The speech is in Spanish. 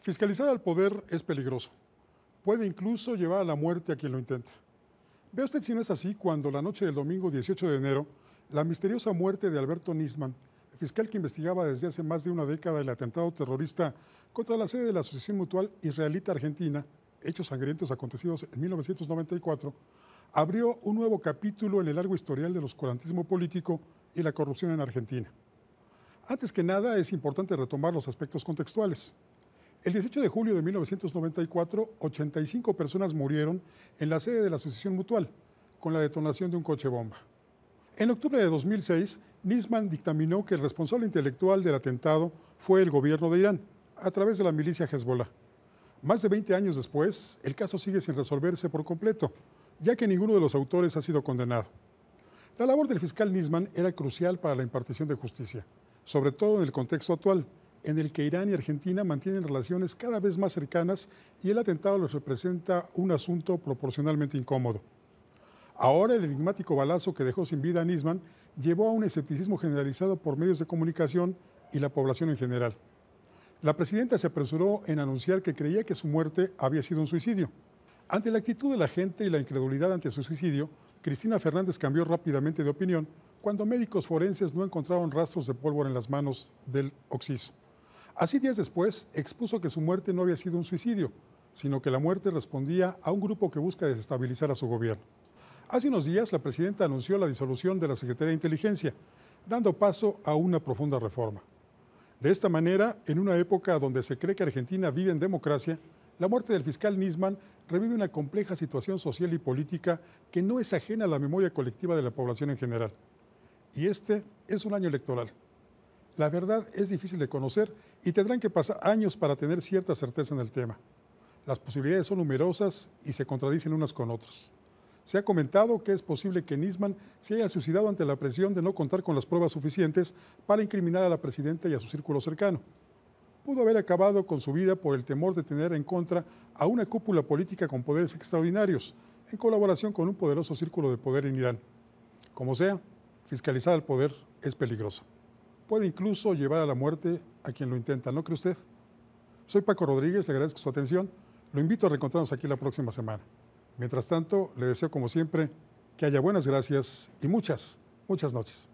Fiscalizar al poder es peligroso. Puede incluso llevar a la muerte a quien lo intenta. Ve usted si no es así cuando la noche del domingo 18 de enero, la misteriosa muerte de Alberto Nisman, el fiscal que investigaba desde hace más de una década el atentado terrorista contra la sede de la Asociación Mutual Israelita Argentina, hechos sangrientos acontecidos en 1994, abrió un nuevo capítulo en el largo historial del oscurantismo político y la corrupción en Argentina. Antes que nada, es importante retomar los aspectos contextuales. El 18 de julio de 1994, 85 personas murieron en la sede de la Asociación Mutual con la detonación de un coche bomba. En octubre de 2006, Nisman dictaminó que el responsable intelectual del atentado fue el gobierno de Irán, a través de la milicia Hezbollah. Más de 20 años después, el caso sigue sin resolverse por completo, ya que ninguno de los autores ha sido condenado. La labor del fiscal Nisman era crucial para la impartición de justicia sobre todo en el contexto actual, en el que Irán y Argentina mantienen relaciones cada vez más cercanas y el atentado les representa un asunto proporcionalmente incómodo. Ahora el enigmático balazo que dejó sin vida a Nisman llevó a un escepticismo generalizado por medios de comunicación y la población en general. La presidenta se apresuró en anunciar que creía que su muerte había sido un suicidio. Ante la actitud de la gente y la incredulidad ante su suicidio, Cristina Fernández cambió rápidamente de opinión cuando médicos forenses no encontraron rastros de pólvora en las manos del occiso, Así días después, expuso que su muerte no había sido un suicidio, sino que la muerte respondía a un grupo que busca desestabilizar a su gobierno. Hace unos días, la presidenta anunció la disolución de la Secretaría de Inteligencia, dando paso a una profunda reforma. De esta manera, en una época donde se cree que Argentina vive en democracia, la muerte del fiscal Nisman revive una compleja situación social y política que no es ajena a la memoria colectiva de la población en general y este es un año electoral. La verdad es difícil de conocer y tendrán que pasar años para tener cierta certeza en el tema. Las posibilidades son numerosas y se contradicen unas con otras. Se ha comentado que es posible que Nisman se haya suicidado ante la presión de no contar con las pruebas suficientes para incriminar a la presidenta y a su círculo cercano. Pudo haber acabado con su vida por el temor de tener en contra a una cúpula política con poderes extraordinarios, en colaboración con un poderoso círculo de poder en Irán. Como sea, fiscalizar al poder es peligroso. Puede incluso llevar a la muerte a quien lo intenta, ¿no cree usted? Soy Paco Rodríguez, le agradezco su atención. Lo invito a reencontrarnos aquí la próxima semana. Mientras tanto, le deseo como siempre que haya buenas gracias y muchas, muchas noches.